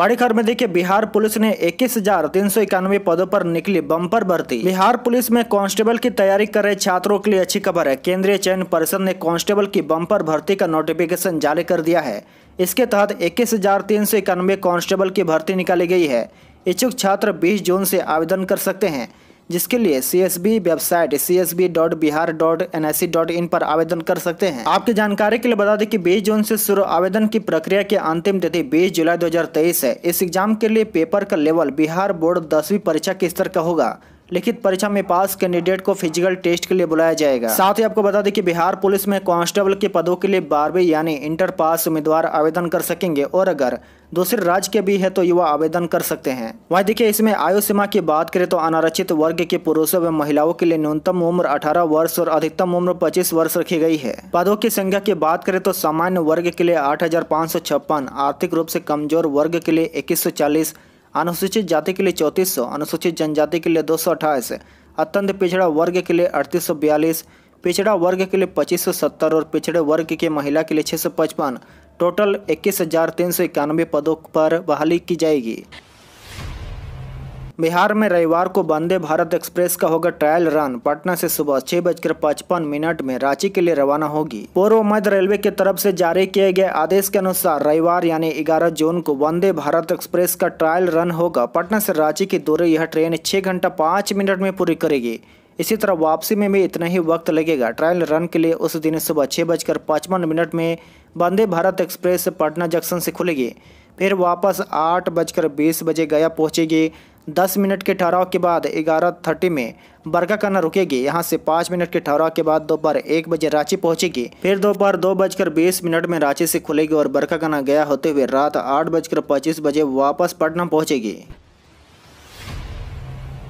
बड़ी खबर में देखिए बिहार पुलिस ने इक्कीस पदों पर निकली बम्पर भर्ती बिहार पुलिस में कांस्टेबल की तैयारी कर रहे छात्रों के लिए अच्छी खबर है केंद्रीय चयन परिषद ने कांस्टेबल की बम्पर भर्ती का नोटिफिकेशन जारी कर दिया है इसके तहत इक्कीस कांस्टेबल की भर्ती निकाली गई है इच्छुक छात्र बीस जून से आवेदन कर सकते हैं जिसके लिए C S B website C S B dot Bihar dot N I C dot in पर आवेदन कर सकते हैं आपकी जानकारी के लिए बता दें कि बीस जून से शुरू आवेदन की प्रक्रिया की अंतिम तिथि बीस जुलाई दो हजार तेईस है इस एग्जाम के लिए पेपर का लेवल बिहार बोर्ड दसवीं परीक्षा के स्तर का होगा लिखित परीक्षा में पास कैंडिडेट को फिजिकल टेस्ट के लिए बुलाया जाएगा साथ ही आपको बता दें कि बिहार पुलिस में कांस्टेबल के पदों के लिए बारहवीं यानी इंटर पास उम्मीदवार आवेदन कर सकेंगे और अगर दूसरे राज्य के भी है तो युवा आवेदन कर सकते हैं वहीं देखिए इसमें आयु सीमा की बात करें तो अनारक्षित वर्ग के पुरुषों एवं महिलाओं के लिए न्यूनतम उम्र 18 वर्ष और अधिकतम उम्र 25 वर्ष रखी गई है पदों की संख्या की बात करें तो सामान्य वर्ग के लिए आठ आर्थिक रूप से कमजोर वर्ग के लिए इक्कीस अनुसूचित जाति के लिए चौंतीस अनुसूचित जनजाति के लिए दो अत्यंत पिछड़ा वर्ग के लिए अड़तीस पिछड़ा वर्ग के लिए 2570 और पिछड़े वर्ग के महिला के लिए 655 टोटल इक्कीस पदों पर बहाली की जाएगी बिहार में रविवार को वंदे भारत एक्सप्रेस का होगा ट्रायल रन पटना से सुबह छह बजकर पचपन मिनट में रांची के लिए रवाना होगी पूर्व मध्य रेलवे की तरफ से जारी किए गए आदेश के अनुसार रविवार यानी 11 जून को वंदे भारत एक्सप्रेस का ट्रायल रन होगा पटना से रांची की दूरी यह ट्रेन छह घंटा पाँच मिनट में पूरी करेगी इसी तरह वापसी में भी इतना ही वक्त लगेगा ट्रायल रन के लिए उस दिन सुबह छः बजकर पचपन मिनट में वंदे भारत एक्सप्रेस पटना जंक्शन से खुलेगी फिर वापस आठ बजकर बीस बजे गया पहुंचेगी दस मिनट के ठहराव के बाद ग्यारह थर्टी में करना रुकेगी यहां से पाँच मिनट के ठहराव के बाद दोपहर एक बजे रांची पहुंचेगी फिर दोपहर दो, दो बजकर बीस मिनट में रांची से खुलेगी और करना गया होते हुए रात आठ बजकर पच्चीस बजे वापस पटना पहुंचेगी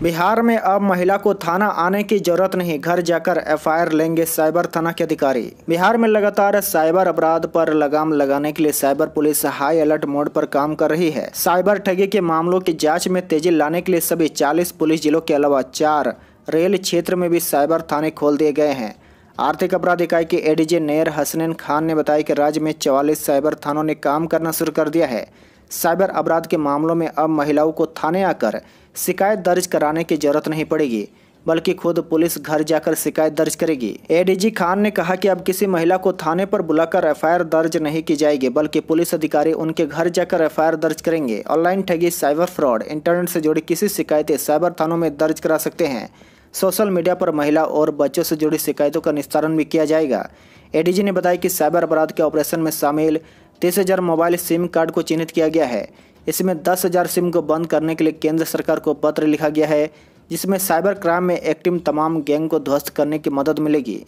बिहार में अब महिला को थाना आने की जरूरत नहीं घर जाकर एफआईआर लेंगे साइबर थाना के अधिकारी बिहार में लगातार साइबर अपराध पर लगाम लगाने के लिए cyber police high alert mode पर काम कर रही है साइबर ठगी के मामलों की जांच में तेजी लाने के लिए सभी 40 पुलिस जिलों के अलावा चार रेल क्षेत्र में भी साइबर थाने खोल दिए गए हैं आर्थिक अपराध इकाई के एडीजे नैर हसनैन खान ने बताया कि राज्य में चवालीस साइबर थानों ने काम करना शुरू कर दिया है साइबर अपराध के मामलों में अब महिलाओं को थाने आकर शिकायत दर्ज कराने की जरूरत नहीं पड़ेगी बल्कि खुद पुलिस घर जाकर शिकायत दर्ज करेगी एडीजी खान ने कहा कि अब किसी महिला को थाने पर बुलाकर एफ दर्ज नहीं की जाएगी बल्कि पुलिस अधिकारी उनके घर जाकर एफ दर्ज करेंगे ऑनलाइन ठगी साइबर फ्रॉड इंटरनेट से जुड़ी किसी शिकायतें साइबर थानों में दर्ज करा सकते हैं सोशल मीडिया पर महिला और बच्चों से जुड़ी शिकायतों का निस्तारण भी किया जाएगा एडीजी ने बताया कि साइबर अपराध के ऑपरेशन में शामिल तीस हजार मोबाइल सिम कार्ड को चिन्हित किया गया है इसमें दस हजार सिम को बंद करने के लिए केंद्र सरकार को पत्र लिखा गया है जिसमें साइबर क्राइम में एक्टिव तमाम गैंग को ध्वस्त करने की मदद मिलेगी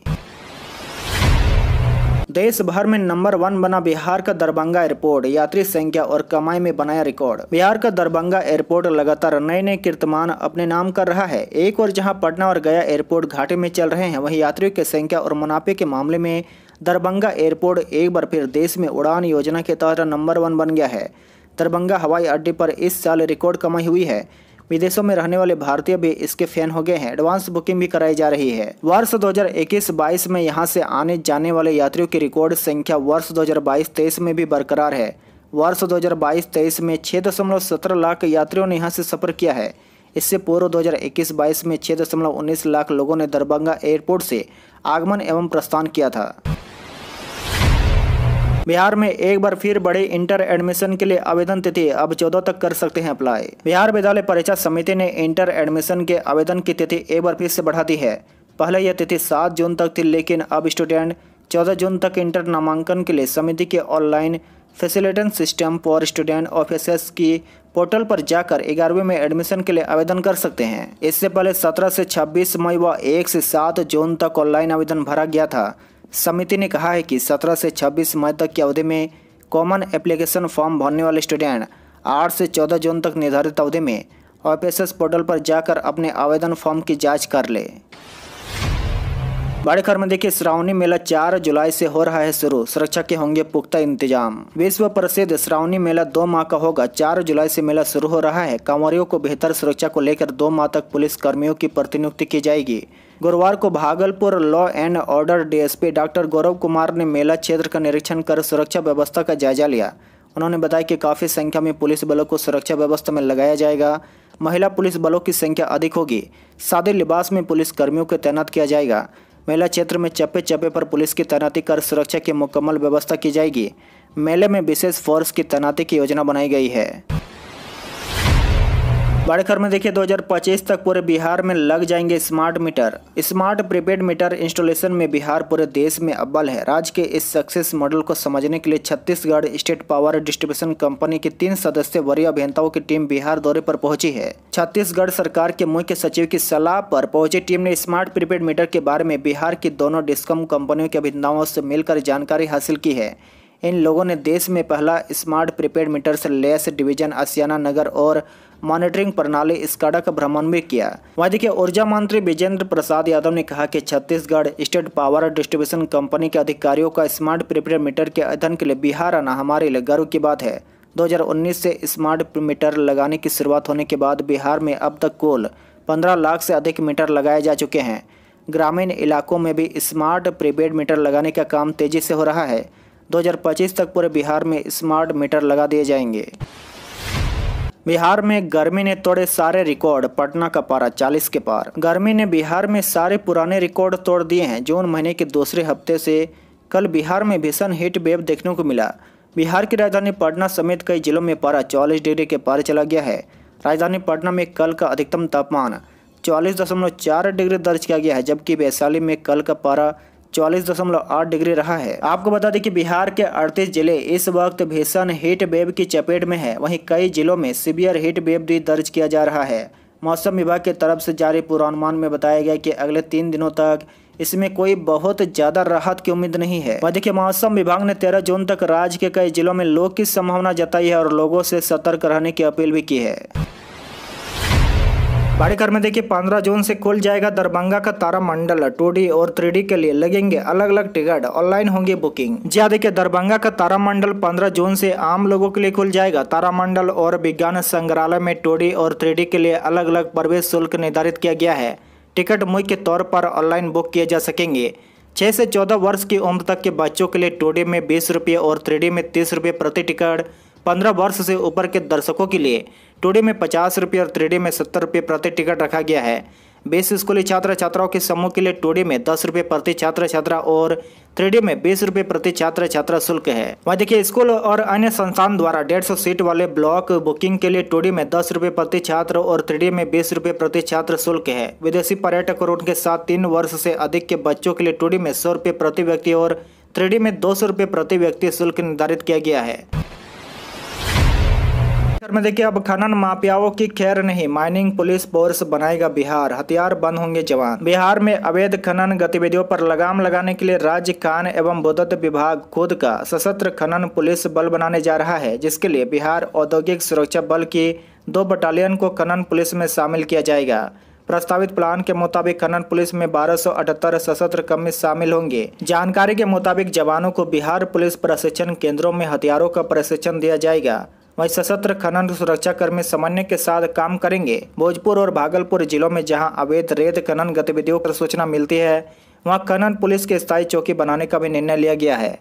देश भर में नंबर वन बना बिहार का दरभंगा एयरपोर्ट यात्री संख्या और कमाई में बनाया रिकॉर्ड बिहार का दरभंगा एयरपोर्ट लगातार नए नए कीर्तमान अपने नाम कर रहा है एक और जहां पटना और गया एयरपोर्ट घाटे में चल रहे हैं वहीं यात्रियों की संख्या और मुनाफे के मामले में दरभंगा एयरपोर्ट एक बार फिर देश में उड़ान योजना के तहत नंबर वन बन गया है दरभंगा हवाई अड्डे पर इस साल रिकॉर्ड कमाई हुई है विदेशों में रहने वाले भारतीय भी इसके फैन हो गए हैं एडवांस बुकिंग भी कराई जा रही है वर्ष 2021-22 में यहाँ से आने जाने वाले यात्रियों की रिकॉर्ड संख्या वर्ष 2022-23 में भी बरकरार है वर्ष 2022-23 में छः लाख यात्रियों ने यहाँ से सफर किया है इससे पूर्व 2021-22 में 6.19 लाख लोगों ने दरभंगा एयरपोर्ट से आगमन एवं प्रस्थान किया था बिहार में एक बार फिर बड़े इंटर एडमिशन के लिए आवेदन तिथि अब चौदह तक कर सकते हैं अप्लाई बिहार विद्यालय परीक्षा समिति ने इंटर एडमिशन के आवेदन की तिथि एक बार फिर से बढ़ा दी है पहले यह तिथि सात जून तक थी लेकिन अब स्टूडेंट चौदह जून तक इंटर नामांकन के लिए समिति के online facilitation system for student officers की पोर्टल पर जाकर ग्यारहवीं में एडमिशन के लिए आवेदन कर सकते हैं इससे पहले 17 से 26 मई व 1 से 7 जून तक ऑनलाइन आवेदन भरा गया था समिति ने कहा है कि 17 से 26 मई तक की अवधि में कॉमन एप्लीकेशन फॉर्म भरने वाले स्टूडेंट 8 से 14 जून तक निर्धारित अवधि में ओपीएसएस पोर्टल पर जाकर अपने आवेदन फॉर्म की जाँच कर ले बड़े खबर में देखिए श्रावणी मेला 4 जुलाई से हो रहा है शुरू सुरक्षा के होंगे पुख्ता इंतजाम विश्व प्रसिद्ध श्रावणी मेला दो माह का होगा 4 जुलाई से मेला शुरू हो रहा है कांवरियों को बेहतर सुरक्षा को लेकर दो माह तक पुलिस कर्मियों की प्रतिनियुक्ति की जाएगी गुरुवार को Bhagalpur law and order DSP doctor Gaurav Kumar ने मेला क्षेत्र का निरीक्षण कर सुरक्षा व्यवस्था का जायजा लिया उन्होंने बताया कि काफ़ी संख्या में पुलिस बलों को सुरक्षा व्यवस्था में लगाया जाएगा महिला पुलिस बलों की संख्या अधिक होगी सादे लिबास में पुलिस कर्मियों को तैनात किया जाएगा मेला क्षेत्र में चप्पे चप्पे पर पुलिस की तैनाती कर सुरक्षा की मुकम्मल व्यवस्था की जाएगी मेले में विशेष फोर्स की तैनाती की योजना बनाई गई है बड़े खबर में देखिए 2025 तक पूरे बिहार में लग जाएंगे smart meter smart prepaid meter installation में बिहार पूरे देश में अव्वल है राज्य के इस सक्सेस मॉडल को समझने के लिए Chhattisgarh state power distribution company की तीन सदस्य वरीय अभियंताओं की टीम बिहार दौरे पर पहुंची है छत्तीसगढ़ सरकार के मुख्य सचिव की सलाह पर पहुंची टीम ने स्मार्ट प्रीपेड मीटर के बारे में बिहार की दोनों डिस्कम कंपनियों के अभियंताओं से मिलकर जानकारी हासिल की है इन लोगों ने देश में पहला स्मार्ट प्रीपेड मीटर से लेस डिवीजन आसियाना नगर और मॉनिटरिंग प्रणाली स्काडा का भ्रमण भी किया वहीं देखिए ऊर्जा मंत्री विजेंद्र प्रसाद यादव ने कहा कि Chhattisgarh state power distribution company के अधिकारियों का स्मार्ट प्रीपेड मीटर के अध्ययन के लिए बिहार आना हमारे लिए गर्व की बात है 2019 से स्मार्ट मीटर लगाने की शुरुआत होने के बाद बिहार में अब तक कुल 15 लाख से अधिक मीटर लगाए जा चुके हैं ग्रामीण इलाकों में भी स्मार्ट प्रीपेड मीटर लगाने का काम तेजी से हो रहा है 2025 तक पूरे बिहार में स्मार्ट मीटर लगा दिए जाएंगे बिहार में गर्मी ने तोड़े सारे रिकॉर्ड पटना का पारा 40 के पार गर्मी ने बिहार में सारे पुराने रिकॉर्ड तोड़ दिए हैं जून महीने के दूसरे हफ्ते से कल बिहार में भीषण हीट वेव देखने को मिला बिहार की राजधानी पटना समेत कई जिलों में पारा 44 डिग्री के पार चला गया है राजधानी पटना में कल का अधिकतम तापमान 44.4 डिग्री दर्ज किया गया है जबकि वैशाली में कल का पारा चौलीस दशमलव आठ डिग्री रहा है आपको बता दें कि बिहार के अड़तीस जिले इस वक्त भीषण हीट वेव की चपेट में है वहीं कई जिलों में सीवियर हीट वेव भी दर्ज किया जा रहा है मौसम विभाग की तरफ से जारी पूर्वानुमान में बताया गया कि अगले तीन दिनों तक इसमें कोई बहुत ज्यादा राहत की उम्मीद नहीं है मध्य के मौसम विभाग ने 13 जून तक राज्य के कई जिलों में लोग की संभावना जताई है और लोगों से सतर्क रहने की अपील भी की है कार्यक्रम में देखिए 15 जून से खुल जाएगा दरभंगा का तारामंडल टू और थ्री के लिए लगेंगे अलग अलग टिकट ऑनलाइन होंगे बुकिंग जी हाँ, देखिए दरभंगा का मंडल पंद्रह जून से आम लोगों के लिए खुल जाएगा तारामंडल और विज्ञान संग्रहालय में टू और थ्री के लिए अलग अलग प्रवेश शुल्क निर्धारित किया गया है टिकट मुख्य तौर पर ऑनलाइन बुक किए जा सकेंगे छह से चौदह वर्ष की उम्र तक के बच्चों के लिए टोडी में बीस रुपये और थ्री में तीस रुपये प्रति टिकट पंद्रह वर्ष से ऊपर के दर्शकों के लिए टोडे में पचास रुपये और थ्री में सत्तर रुपये प्रति टिकट रखा गया है बेस स्कूली छात्र छात्राओं के समूह के लिए टोडे में दस रुपये प्रति छात्र छात्रा और थ्री में बीस रुपये प्रति छात्र छात्रा शुल्क है वहीं देखिए स्कूल और अन्य संस्थान द्वारा डेढ़ सौ सीट वाले ब्लॉक बुकिंग के लिए टोडे में दस रुपये प्रति छात्र और थ्री में बीस रुपये प्रति छात्र शुल्क है विदेशी पर्यटक और उनके साथ तीन वर्ष से अधिक के बच्चों के लिए टोडे में सौ प्रति व्यक्ति और थ्री में दो सौ प्रति व्यक्ति शुल्क निर्धारित किया गया है खबर में देखिए अब खनन माफियाओं की खैर नहीं माइनिंग पुलिस फोर्स बनाएगा बिहार हथियार बंद होंगे जवान बिहार में अवैध खनन गतिविधियों पर लगाम लगाने के लिए राज्य खान एवं बुद्ध विभाग खुद का सशस्त्र खनन पुलिस बल बनाने जा रहा है जिसके लिए बिहार औद्योगिक सुरक्षा बल की दो बटालियन को खनन पुलिस में शामिल किया जाएगा प्रस्तावित प्लान के मुताबिक खनन पुलिस में 1278 सशस्त्र कर्मी शामिल होंगे जानकारी के मुताबिक जवानों को बिहार पुलिस प्रशिक्षण केंद्रों में हथियारों का प्रशिक्षण दिया जाएगा वही सशस्त्र खनन सुरक्षा कर्मी समन्वय के साथ काम करेंगे भोजपुर और भागलपुर जिलों में जहां अवैध रेत खनन गतिविधियों पर सूचना मिलती है वहां खनन पुलिस के स्थायी चौकी बनाने का भी निर्णय लिया गया है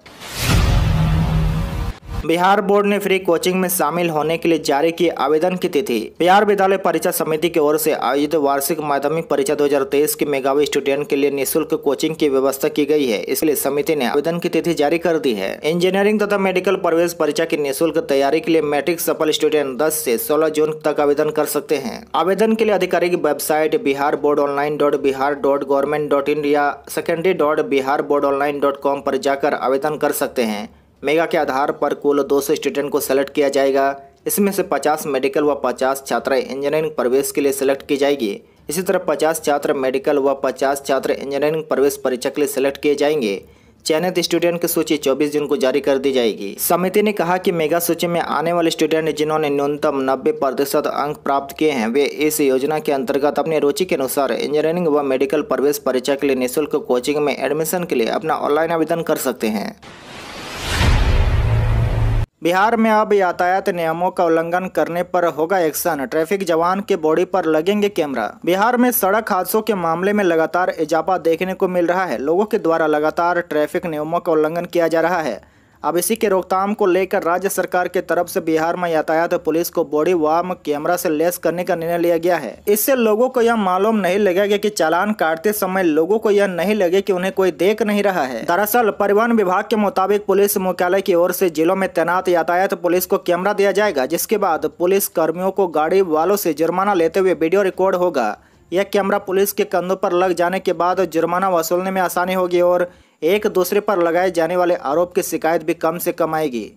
बिहार बोर्ड ने फ्री कोचिंग में शामिल होने के लिए जारी किए आवेदन की तिथि बिहार विद्यालय परीक्षा समिति की ओर से आयोजित वार्षिक माध्यमिक परीक्षा 2023 के मेगावी स्टूडेंट के लिए निःशुल्क कोचिंग की व्यवस्था की गई है इसलिए समिति ने आवेदन की तिथि जारी कर दी है इंजीनियरिंग तथा मेडिकल प्रवेश परीक्षा की निःशुल्क तैयारी के लिए मैट्रिक सफल स्टूडेंट दस ऐसी सोलह जून तक आवेदन कर सकते हैं आवेदन के लिए आधिकारिक website Bihar board online dot Bihar dot government dot in या secondary dot Bihar board online dot com आरोप जाकर आवेदन कर सकते हैं मेगा के आधार पर कुल 200 स्टूडेंट को सेलेक्ट किया जाएगा इसमें से 50 मेडिकल व 50 छात्राएं इंजीनियरिंग प्रवेश के लिए सेलेक्ट की जाएगी इसी तरह 50 छात्र मेडिकल व 50 छात्र इंजीनियरिंग प्रवेश परीक्षा के लिए सेलेक्ट किए जाएंगे चयनित स्टूडेंट की सूची 24 जून को जारी कर दी जाएगी समिति ने कहा कि मेगा सूची में आने वाले स्टूडेंट जिन्होंने न्यूनतम 90 प्रतिशत अंक प्राप्त किए हैं वे इस योजना के अंतर्गत अपनी रुचि के अनुसार इंजीनियरिंग व मेडिकल प्रवेश परीक्षा के लिए निःशुल्क कोचिंग में एडमिशन के लिए अपना ऑनलाइन आवेदन कर सकते हैं बिहार में अब यातायात नियमों का उल्लंघन करने पर होगा एक्शन ट्रैफिक जवान के बॉडी पर लगेंगे कैमरा बिहार में सड़क हादसों के मामले में लगातार इजाफा देखने को मिल रहा है लोगों के द्वारा लगातार ट्रैफिक नियमों का उल्लंघन किया जा रहा है अब इसी के रोकथाम को लेकर राज्य सरकार के तरफ से बिहार में यातायात पुलिस को बॉडी वार्म कैमरा से लेस करने का निर्णय लिया गया है इससे लोगों को यह मालूम नहीं लगेगा कि चालान काटते समय लोगों को यह नहीं लगे कि उन्हें कोई देख नहीं रहा है दरअसल परिवहन विभाग के मुताबिक पुलिस मुख्यालय की ओर से जिलों में तैनात यातायात पुलिस को कैमरा दिया जाएगा जिसके बाद पुलिस कर्मियों को गाड़ी वालों से जुर्माना लेते हुए वीडियो रिकॉर्ड होगा यह कैमरा पुलिस के कंधों पर लग जाने के बाद जुर्माना वसूलने में आसानी होगी और एक दूसरे पर लगाए जाने वाले आरोप की शिकायत भी कम से कम आएगी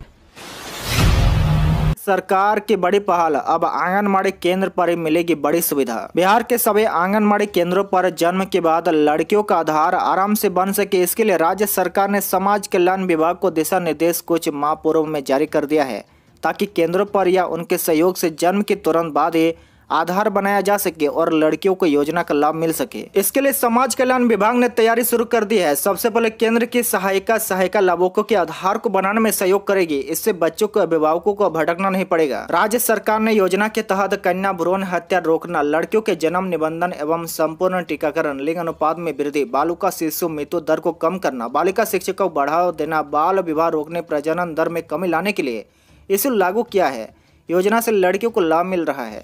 सरकार की बड़ी पहल अब आंगनबाड़ी केंद्र पर ही मिलेगी बड़ी सुविधा बिहार के सभी आंगनबाड़ी केंद्रों पर जन्म के बाद लड़कियों का आधार आराम से बन सके इसके लिए राज्य सरकार ने समाज कल्याण विभाग को दिशा निर्देश कुछ माह पूर्व में जारी कर दिया है ताकि केंद्रों पर या उनके सहयोग से जन्म के तुरंत बाद ही आधार बनाया जा सके और लड़कियों को योजना का लाभ मिल सके इसके लिए समाज कल्याण विभाग ने तैयारी शुरू कर दी है सबसे पहले केंद्र की सहायिका सहायिका लाभुकों के आधार को बनाने में सहयोग करेगी इससे बच्चों को अभिभावकों को भटकना नहीं पड़ेगा राज्य सरकार ने योजना के तहत कन्या भ्रूण हत्या रोकना लड़कियों के जन्म निबंधन एवं संपूर्ण टीकाकरण लिंग अनुपात में वृद्धि बालिका शिशु मृत्यु दर को कम करना बालिका शिक्षा को बढ़ावा देना बाल विवाह रोकने प्रजनन दर में कमी लाने के लिए इसे लागू किया है योजना से लड़कियों को लाभ मिल रहा है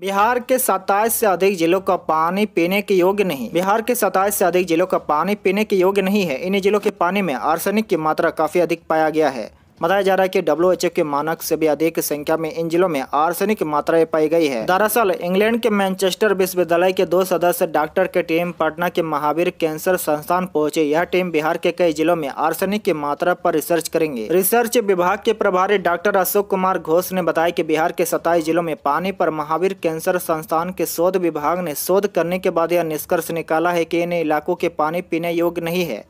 बिहार के सताईस से अधिक जिलों का पानी पीने के योग्य नहीं बिहार के सताईस से अधिक जिलों का पानी पीने के योग्य नहीं है इन जिलों के पानी में आर्सेनिक की मात्रा काफी अधिक पाया गया है बताया जा रहा है कि डब्ल्यू के मानक से भी अधिक संख्या में इन जिलों में आर्सेनिक मात्राएं पाई गई है दरअसल इंग्लैंड के मैनचेस्टर विश्वविद्यालय के दो सदस्य डॉक्टर के टीम पटना के महावीर कैंसर संस्थान पहुंचे यह टीम बिहार के कई जिलों में आर्सेनिक की मात्रा पर रिसर्च करेंगे रिसर्च विभाग के प्रभारी डॉक्टर अशोक कुमार घोष ने बताया की बिहार के सताईस जिलों में पानी पर महावीर कैंसर संस्थान के शोध विभाग ने शोध करने के बाद यह निष्कर्ष निकाला है की इन इलाकों के पानी पीने योग्य नहीं है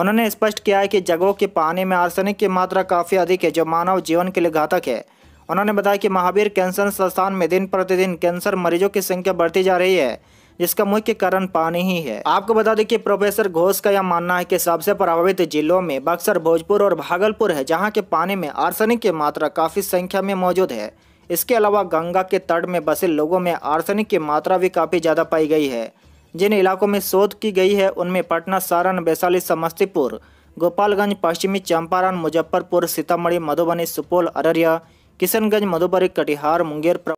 उन्होंने स्पष्ट किया है कि जगहों के पानी में आर्सेनिक की मात्रा काफ़ी अधिक है जो मानव जीवन के लिए घातक है उन्होंने बताया कि महावीर कैंसर संस्थान में दिन प्रतिदिन कैंसर मरीजों की संख्या बढ़ती जा रही है जिसका मुख्य कारण पानी ही है आपको बता दें कि प्रोफेसर घोष का यह मानना है कि सबसे प्रभावित जिलों में बक्सर भोजपुर और भागलपुर है जहां के पानी में आर्सेनिक की मात्रा काफ़ी संख्या में मौजूद है इसके अलावा गंगा के तट में बसे लोगों में आर्सेनिक की मात्रा भी काफ़ी ज़्यादा पाई गई है जिन इलाकों में शोध की गई है उनमें पटना सारण वैशाली समस्तीपुर गोपालगंज पश्चिमी चंपारण मुजफ्फरपुर सीतामढ़ी मधुबनी सुपौल अररिया किशनगंज मधुबनी कटिहार मुंगेर